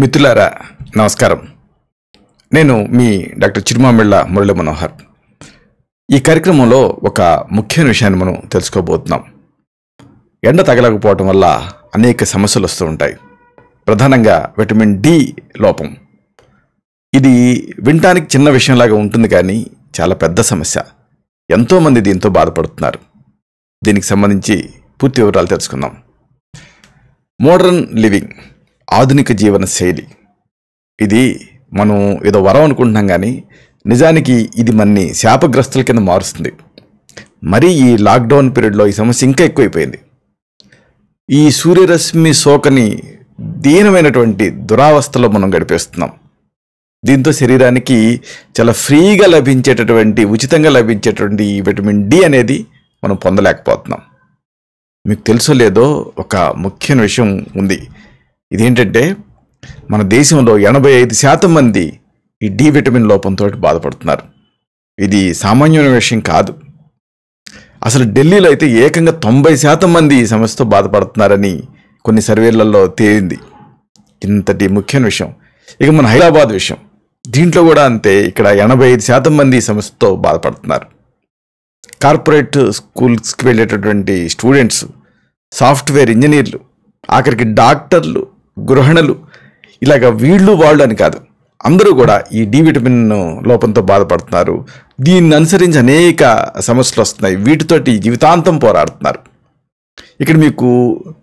మిత్రులారా నమస్కారం నేను మీ డాక్టర్ చిరుమామిళ్ళ మురళి మనోహర్ ఈ కార్యక్రమంలో ఒక ముఖ్యమైన విషయాన్ని మనం తెలుసుకోబోతున్నాం ఎండ తగలకపోవటం వల్ల అనేక సమస్యలు వస్తూ ఉంటాయి ప్రధానంగా విటమిన్ డి లోపం ఇది వినటానికి చిన్న విషయంలాగా ఉంటుంది కానీ చాలా పెద్ద సమస్య ఎంతోమంది దీంతో బాధపడుతున్నారు దీనికి సంబంధించి పూర్తి వివరాలు తెలుసుకుందాం మోడర్న్ లివింగ్ ఆధునిక జీవన శైలి ఇది మనం ఏదో వరం అనుకుంటున్నాం కానీ నిజానికి ఇది మన్ని శాపగ్రస్తుల కింద మారుస్తుంది మరీ ఈ లాక్డౌన్ పీరియడ్లో ఈ సమస్య ఇంకా ఎక్కువైపోయింది ఈ సూర్యరశ్మి సోకని దీనమైనటువంటి దురావస్థలో మనం గడిపేస్తున్నాం దీంతో శరీరానికి చాలా ఫ్రీగా లభించేటటువంటి ఉచితంగా లభించేటువంటి విటమిన్ డి అనేది మనం పొందలేకపోతున్నాం మీకు తెలుసో లేదో ఒక ముఖ్యమైన విషయం ఉంది ఇదేంటంటే మన దేశంలో ఎనభై ఐదు శాతం మంది ఈ డి విటమిన్ లోపంతో బాధపడుతున్నారు ఇది సామాన్యమైన విషయం కాదు అసలు ఢిల్లీలో అయితే ఏకంగా తొంభై శాతం మంది ఈ సమస్యతో బాధపడుతున్నారని కొన్ని సర్వేలలో తేలింది ఇంతటి ముఖ్యమైన విషయం ఇక మన హైదరాబాద్ విషయం దీంట్లో కూడా అంతే ఇక్కడ ఎనభై ఐదు శాతం మంది ఈ సమస్యతో బాధపడుతున్నారు కార్పొరేట్ స్కూల్స్కి వెళ్ళేటటువంటి స్టూడెంట్స్ సాఫ్ట్వేర్ ఇంజనీర్లు ఆఖరికి డాక్టర్లు గృహిణులు ఇలాగ వీళ్ళు వాళ్ళు అని కాదు అందరూ కూడా ఈ డి విటమిన్ లోపంతో బాధపడుతున్నారు దీన్ని అనుసరించి అనేక సమస్యలు వస్తున్నాయి వీటితోటి జీవితాంతం పోరాడుతున్నారు ఇక్కడ మీకు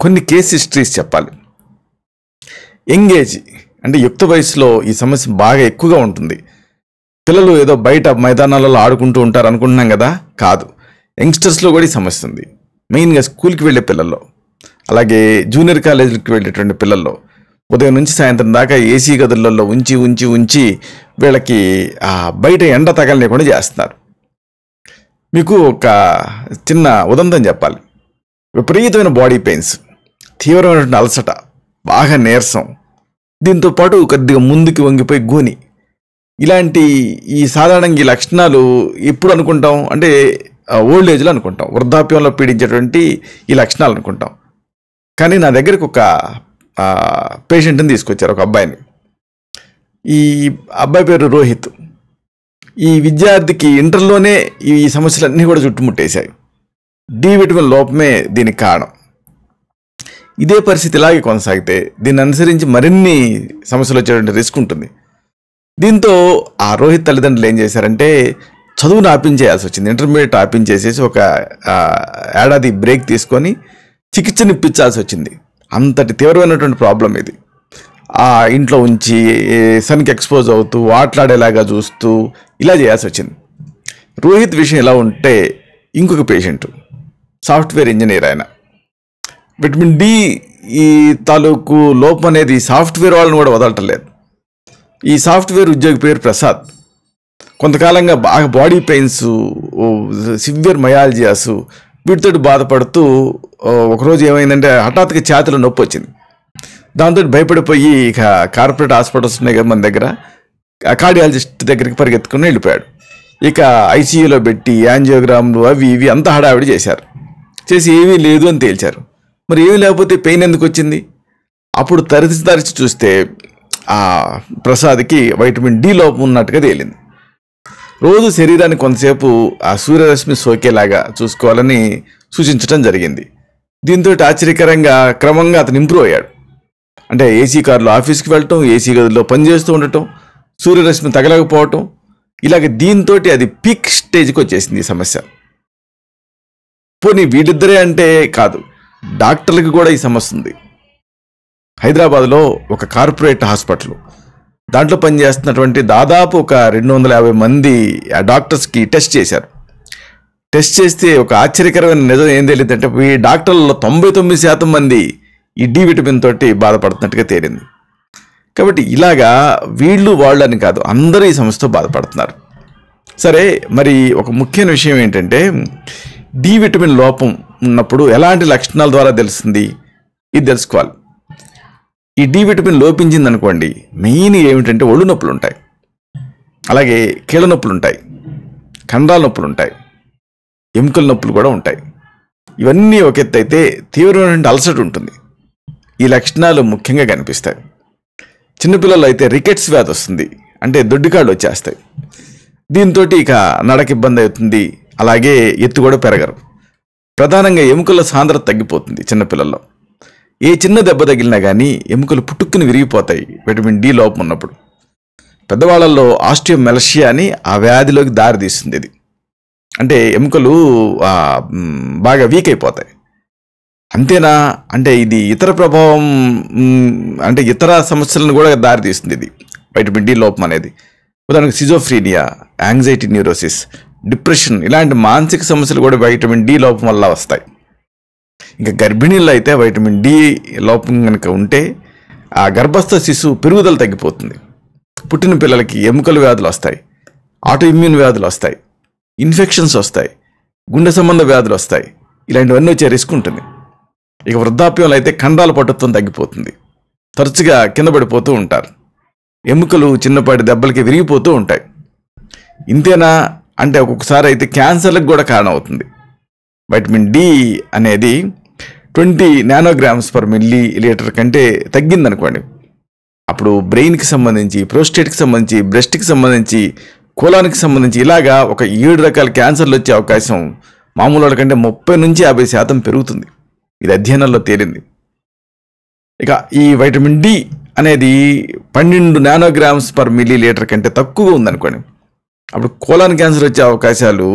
కొన్ని కేస్ హిస్టరీస్ చెప్పాలి ఎంగేజ్ అంటే యుక్త వయసులో ఈ సమస్య బాగా ఎక్కువగా ఉంటుంది పిల్లలు ఏదో బయట మైదానాలలో ఆడుకుంటూ ఉంటారు అనుకుంటున్నాం కదా కాదు యంగ్స్టర్స్లో కూడా ఈ సమస్య ఉంది మెయిన్గా స్కూల్కి వెళ్ళే పిల్లల్లో అలాగే జూనియర్ కాలేజీకి వెళ్ళేటువంటి పిల్లల్లో ఉదయం నుంచి సాయంత్రం దాకా ఏసీ గదులలో ఉంచి ఉంచి ఉంచి వీళ్ళకి బయట ఎండ కూడా చేస్తున్నారు మీకు ఒక చిన్న ఉదంతం చెప్పాలి విపరీతమైన బాడీ పెయిన్స్ తీవ్రమైనటువంటి అలసట బాగా నీరసం దీంతో పాటు కొద్దిగా ముందుకి వంగిపోయి గోని ఇలాంటి ఈ సాధారణంగా ఈ లక్షణాలు ఎప్పుడు అనుకుంటాం అంటే ఓల్డ్ ఏజ్లో అనుకుంటాం వృద్ధాప్యంలో పీడించేటువంటి ఈ లక్షణాలు అనుకుంటాం కానీ నా దగ్గరకు ఒక పేషెంట్ని తీసుకొచ్చారు ఒక అబ్బాయిని ఈ అబ్బాయి పేరు రోహిత్ ఈ విద్యార్థికి ఇంటర్లోనే ఈ సమస్యలన్నీ కూడా చుట్టుముట్టేశాయి డి విటమిన్ లోపమే దీనికి కారణం ఇదే పరిస్థితి ఇలాగే కొనసాగితే దీన్ని అనుసరించి మరిన్ని సమస్యలు వచ్చేటువంటి రిస్క్ ఉంటుంది దీంతో ఆ రోహిత్ తల్లిదండ్రులు ఏం చేశారంటే చదువును ఆపించేయాల్సి వచ్చింది ఇంటర్మీడియట్ ఆపించేసేసి ఒక ఏడాది బ్రేక్ తీసుకొని చికిత్సనిప్పించాల్సి వచ్చింది అంతటి తీవ్రమైనటువంటి ప్రాబ్లం ఇది ఆ ఇంట్లో ఉంచి సన్కి ఎక్స్పోజ్ అవుతూ ఆటలాడేలాగా చూస్తూ ఇలా చేయాల్సి వచ్చింది రోహిత్ విషయం ఇలా ఉంటే ఇంకొక పేషెంట్ సాఫ్ట్వేర్ ఇంజనీర్ ఆయన విటమిన్ డి ఈ తాలూకు లోపం అనేది సాఫ్ట్వేర్ వాళ్ళని కూడా వదలటలేదు ఈ సాఫ్ట్వేర్ ఉద్యోగి పేరు ప్రసాద్ కొంతకాలంగా బాగా బాడీ పెయిన్స్ సివియర్ మయాలజియాసు వీటితో బాధపడుతూ ఒకరోజు ఏమైందంటే హఠాత్తుగా చేతిలో నొప్పి వచ్చింది దాంతో భయపడిపోయి ఇక కార్పొరేట్ హాస్పిటల్స్ ఉన్నాయి కదా మన దగ్గర కార్డియాలజిస్ట్ దగ్గరికి పరిగెత్తుకుని వెళ్ళిపోయాడు ఇక ఐసీయూలో పెట్టి యాంజియోగ్రామ్లు అవి ఇవి అంతా హడావిడి చేశారు చేసి ఏమీ లేదు అని తేల్చారు మరి ఏమి లేకపోతే పెయిన్ ఎందుకు వచ్చింది అప్పుడు తరిచి తరిచి చూస్తే ఆ ప్రసాద్కి వైటమిన్ డి లోపం ఉన్నట్టుగా తేలింది రోజు శరీరాన్ని కొంతసేపు ఆ సూర్యరశ్మి సోకేలాగా చూసుకోవాలని సూచించడం జరిగింది దీంతో ఆశ్చర్యకరంగా క్రమంగా అతను ఇంప్రూవ్ అయ్యాడు అంటే ఏసీ కారులో ఆఫీస్కి వెళ్ళటం ఏసీ గదిలో పనిచేస్తూ ఉండటం సూర్యరశ్మి తగలకపోవటం ఇలాగ దీంతో అది పీక్ స్టేజ్కి వచ్చేసింది ఈ సమస్య పోనీ వీడిద్దరే అంటే కాదు డాక్టర్లకు కూడా ఈ సమస్య ఉంది హైదరాబాద్లో ఒక కార్పొరేట్ హాస్పిటల్ దాంట్లో పనిచేస్తున్నటువంటి దాదాపు ఒక రెండు వందల యాభై మంది ఆ డాక్టర్స్కి టెస్ట్ చేశారు టెస్ట్ చేస్తే ఒక ఆశ్చర్యకరమైన నిజం ఏం తెలియదంటే ఈ డాక్టర్లలో తొంభై తొమ్మిది శాతం మంది ఈ డి విటమిన్ తోటి బాధపడుతున్నట్టుగా తేలింది కాబట్టి ఇలాగా వీళ్ళు వాళ్ళని కాదు అందరూ ఈ సమస్యతో బాధపడుతున్నారు సరే మరి ఒక ముఖ్యమైన విషయం ఏంటంటే డి విటమిన్ లోపం ఉన్నప్పుడు ఎలాంటి లక్షణాల ద్వారా తెలుస్తుంది ఇది తెలుసుకోవాలి ఈ డి విటమిన్ లోపించింది అనుకోండి మెయిన్ ఏమిటంటే ఒళ్ళు నొప్పులు ఉంటాయి అలాగే కీళ్ళ నొప్పులు ఉంటాయి కండాల నొప్పులు ఉంటాయి ఎముకల నొప్పులు కూడా ఉంటాయి ఇవన్నీ ఒక ఎత్తు అయితే తీవ్రమైన అలసట ఉంటుంది ఈ లక్షణాలు ముఖ్యంగా కనిపిస్తాయి చిన్నపిల్లలు అయితే రికెట్స్ వ్యాధి వస్తుంది అంటే దొడ్డికాళ్ళు వచ్చేస్తాయి దీంతో ఇక నడక ఇబ్బంది అవుతుంది అలాగే ఎత్తు కూడా పెరగరు ప్రధానంగా ఎముకల సాంద్రత తగ్గిపోతుంది చిన్నపిల్లల్లో ఏ చిన్న దెబ్బ తగిలినా కానీ ఎముకలు పుట్టుక్కుని విరిగిపోతాయి విటమిన్ డి లోపం ఉన్నప్పుడు పెద్దవాళ్ళల్లో మెలషియా అని ఆ వ్యాధిలోకి దారి తీస్తుంది ఇది అంటే ఎముకలు బాగా వీక్ అయిపోతాయి అంతేనా అంటే ఇది ఇతర ప్రభావం అంటే ఇతర సమస్యలను కూడా దారితీస్తుంది ఇది విటమిన్ డి లోపం అనేది ఉదాహరణకు సిజోఫ్రీనియా యాంగ్జైటీ న్యూరోసిస్ డిప్రెషన్ ఇలాంటి మానసిక సమస్యలు కూడా వైటమిన్ డి లోపం వల్ల వస్తాయి ఇంకా గర్భిణీల్లో అయితే వైటమిన్ డి లోపం కనుక ఉంటే ఆ గర్భస్థ శిశువు పెరుగుదల తగ్గిపోతుంది పుట్టిన పిల్లలకి ఎముకల వ్యాధులు వస్తాయి ఆటో ఇమ్యూన్ వ్యాధులు వస్తాయి ఇన్ఫెక్షన్స్ వస్తాయి గుండె సంబంధ వ్యాధులు వస్తాయి ఇలాంటివన్నీ వచ్చే రిస్క్ ఉంటుంది ఇక వృద్ధాప్యంలో అయితే ఖండాల పట్టుత్వం తగ్గిపోతుంది తరచుగా కింద పడిపోతూ ఉంటారు ఎముకలు చిన్నపాటి దెబ్బలకి విరిగిపోతూ ఉంటాయి ఇంతేనా అంటే ఒక్కొక్కసారి అయితే క్యాన్సర్లకు కూడా కారణమవుతుంది వైటమిన్ డి అనేది twenty nanograms per millilitre కంటే తగ్గిందనుకోండి అప్పుడు బ్రెయిన్కి సంబంధించి ప్రోస్టేట్కి సంబంధించి బ్రెస్ట్కి సంబంధించి కోలానికి సంబంధించి ఇలాగా ఒక ఏడు రకాల క్యాన్సర్లు వచ్చే అవకాశం మామూలు కంటే ముప్పై నుంచి యాభై శాతం పెరుగుతుంది ఇది అధ్యయనంలో తేలింది ఇక ఈ వైటమిన్ డి అనేది పన్నెండు నానోగ్రామ్స్ పర్ మిల్లీ లీటర్ కంటే తక్కువగా ఉందనుకోండి అప్పుడు కోలాన్ క్యాన్సర్ వచ్చే అవకాశాలు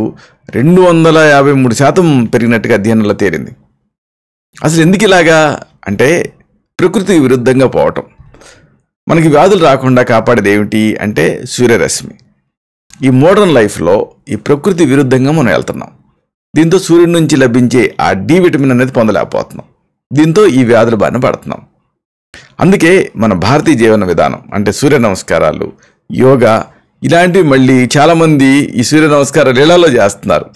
రెండు వందల యాభై మూడు శాతం పెరిగినట్టుగా అధ్యయనంలో తేలింది అసలు ఎందుకు ఇలాగా అంటే ప్రకృతి విరుద్ధంగా పోవటం మనకి వ్యాధులు రాకుండా కాపాడేది ఏమిటి అంటే సూర్యరశ్మి ఈ మోడర్న్ లైఫ్లో ఈ ప్రకృతి విరుద్ధంగా మనం వెళ్తున్నాం దీంతో సూర్యుడి నుంచి లభించే ఆ డి విటమిన్ అనేది పొందలేకపోతున్నాం దీంతో ఈ వ్యాధుల బారిన పడుతున్నాం అందుకే మన భారతీయ జీవన విధానం అంటే సూర్య నమస్కారాలు యోగా ఇలాంటివి మళ్ళీ చాలామంది ఈ సూర్య నమస్కార ఇళ్లలో చేస్తున్నారు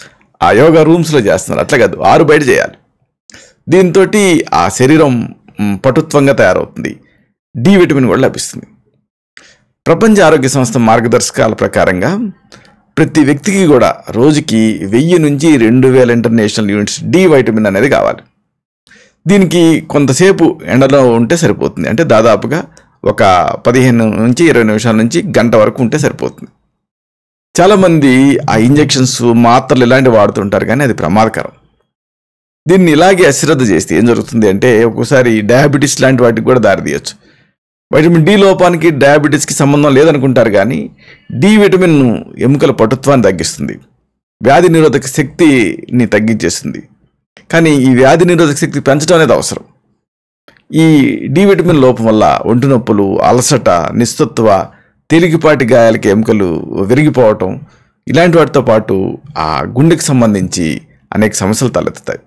ఆ యోగా రూమ్స్లో చేస్తున్నారు అట్లా కాదు ఆరు బయట చేయాలి దీంతో ఆ శరీరం పటుత్వంగా తయారవుతుంది డి విటమిన్ కూడా లభిస్తుంది ప్రపంచ ఆరోగ్య సంస్థ మార్గదర్శకాల ప్రకారంగా ప్రతి వ్యక్తికి కూడా రోజుకి వెయ్యి నుంచి రెండు వేల ఇంటర్నేషనల్ యూనిట్స్ డి వైటమిన్ అనేది కావాలి దీనికి కొంతసేపు ఎండలో ఉంటే సరిపోతుంది అంటే దాదాపుగా ఒక పదిహేను నుంచి ఇరవై నిమిషాల నుంచి గంట వరకు ఉంటే సరిపోతుంది చాలామంది ఆ ఇంజెక్షన్స్ మాత్రలు ఇలాంటివి వాడుతుంటారు కానీ అది ప్రమాదకరం దీన్ని ఇలాగే అశ్రద్ధ చేస్తే ఏం జరుగుతుంది అంటే ఒక్కోసారి డయాబెటీస్ లాంటి వాటికి కూడా దారితీయచ్చు వైటమిన్ డి లోపానికి డయాబెటీస్కి సంబంధం లేదనుకుంటారు కానీ డి విటమిన్ ఎముకల పటుత్వాన్ని తగ్గిస్తుంది వ్యాధి నిరోధక శక్తిని తగ్గించేస్తుంది కానీ ఈ వ్యాధి నిరోధక శక్తి పెంచడం అనేది అవసరం ఈ డి విటమిన్ లోపం వల్ల ఒంటి నొప్పులు అలసట నిస్తత్వ తేలికపాటి గాయాలకి ఎముకలు విరిగిపోవటం ఇలాంటి వాటితో పాటు ఆ గుండెకి సంబంధించి అనేక సమస్యలు తలెత్తుతాయి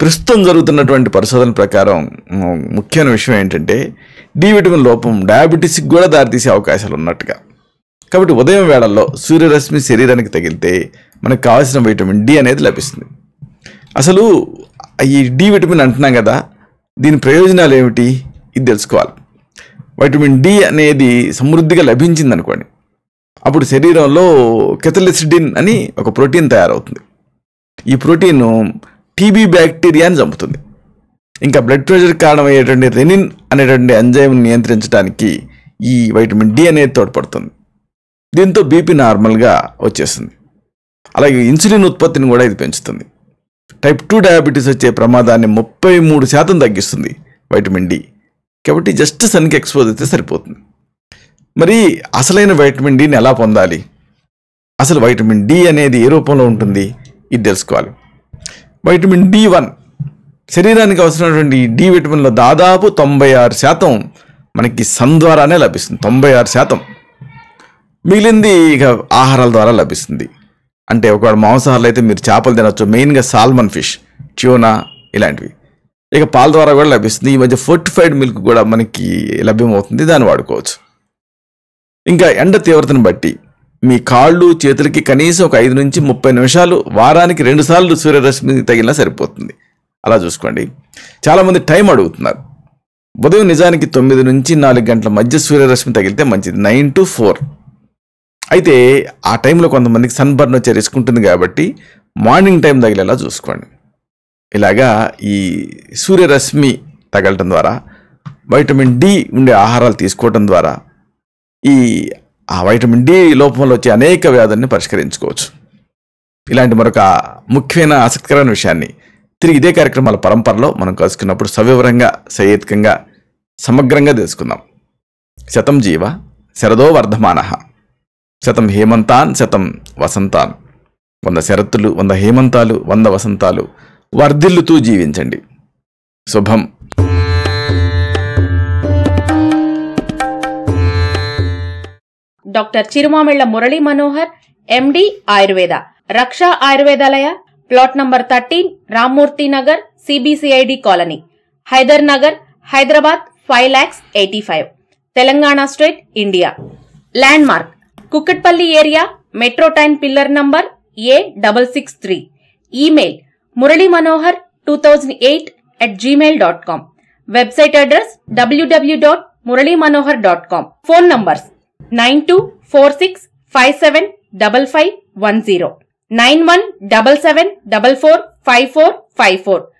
ప్రస్తుతం జరుగుతున్నటువంటి పరిశోధన ప్రకారం ముఖ్యమైన విషయం ఏంటంటే డి విటమిన్ లోపం డయాబెటీస్కి కూడా దారితీసే అవకాశాలు ఉన్నట్టుగా కాబట్టి ఉదయం వేళల్లో సూర్యరశ్మి శరీరానికి తగిలితే మనకు కావాల్సిన విటమిన్ డి అనేది లభిస్తుంది అసలు ఈ డి విటమిన్ అంటున్నాం కదా దీని ప్రయోజనాలు ఏమిటి ఇది తెలుసుకోవాలి వైటమిన్ డి అనేది సమృద్ధిగా లభించింది అనుకోండి అప్పుడు శరీరంలో కెథలిసిడిన్ అని ఒక ప్రోటీన్ తయారవుతుంది ఈ ప్రోటీన్ టీబీ బ్యాక్టీరియాని చంపుతుంది ఇంకా బ్లడ్ ప్రెషర్ కారణమయ్యేటువంటి రెనిన్ అనేటువంటి ఎంజైమ్ని నియంత్రించడానికి ఈ వైటమిన్ డి అనేది తోడ్పడుతుంది దీంతో బీపీ నార్మల్గా వచ్చేస్తుంది అలాగే ఇన్సులిన్ ఉత్పత్తిని కూడా ఇది పెంచుతుంది టైప్ టూ డయాబెటీస్ వచ్చే ప్రమాదాన్ని ముప్పై మూడు శాతం తగ్గిస్తుంది వైటమిన్ డి కాబట్టి జస్ట్ సన్కి ఎక్స్పోజ్ అయితే సరిపోతుంది మరి అసలైన వైటమిన్ డిని ఎలా పొందాలి అసలు వైటమిన్ డి అనేది ఏ రూపంలో ఉంటుంది ఇది తెలుసుకోవాలి వైటమిన్ డి వన్ శరీరానికి అవసరమైనటువంటి డి విటమిన్లో దాదాపు తొంభై ఆరు శాతం మనకి సన్ ద్వారానే లభిస్తుంది తొంభై ఆరు శాతం మిగిలింది ఇక ఆహారాల ద్వారా లభిస్తుంది అంటే ఒకవేళ మాంసాహారాలు అయితే మీరు చేపలు తినచ్చు మెయిన్గా సాల్మన్ ఫిష్ ట్యూనా ఇలాంటివి ఇక పాల ద్వారా కూడా లభిస్తుంది ఈ మధ్య ఫోర్టిఫైడ్ మిల్క్ కూడా మనకి లభ్యమవుతుంది దాన్ని వాడుకోవచ్చు ఇంకా ఎండ తీవ్రతను బట్టి మీ కాళ్ళు చేతులకి కనీసం ఒక ఐదు నుంచి ముప్పై నిమిషాలు వారానికి రెండుసార్లు సూర్యరశ్మి తగిలినా సరిపోతుంది అలా చూసుకోండి చాలామంది టైం అడుగుతున్నారు ఉదయం నిజానికి తొమ్మిది నుంచి నాలుగు గంటల మధ్య సూర్యరశ్మి తగిలితే మంచిది నైన్ టు ఫోర్ అయితే ఆ టైంలో కొంతమందికి సన్బర్న్ వచ్చే రిస్క్ ఉంటుంది కాబట్టి మార్నింగ్ టైం తగిలేలా చూసుకోండి ఇలాగా ఈ సూర్యరశ్మి తగలటం ద్వారా వైటమిన్ డి ఉండే ఆహారాలు తీసుకోవటం ద్వారా ఈ ఆ వైటమిన్ డి లోపంలో వచ్చే అనేక వ్యాధుల్ని పరిష్కరించుకోవచ్చు ఇలాంటి మరొక ముఖ్యమైన ఆసక్తికరమైన విషయాన్ని తిరిగి ఇదే కార్యక్రమాల పరంపరలో మనం కలుసుకున్నప్పుడు సవివరంగా సయేత్కంగా సమగ్రంగా తెలుసుకుందాం శతం జీవ శరదో వర్ధమాన శతం హేమంతాన్ శతం వసంతాన్ వంద శరత్తులు వంద హేమంతాలు వంద వసంతాలు వర్ధిల్లుతూ జీవించండి శుభం doctor Chirumamilla Murali Manohar MD Ayurveda Raksha Ayurvedalaya plot number thirteen Rammurthy Nagar CBCID colony Hyder Nagar Hyderabad five lakhs eighty five Telangana state India landmark Kukatpally area metro time pillar number A double six three email Murali Manohar two thousand at Gmail dot com website address W W dot Murali Manohar dot com phone number nine two four six five seven double five one zero nine one double seven double four five four five four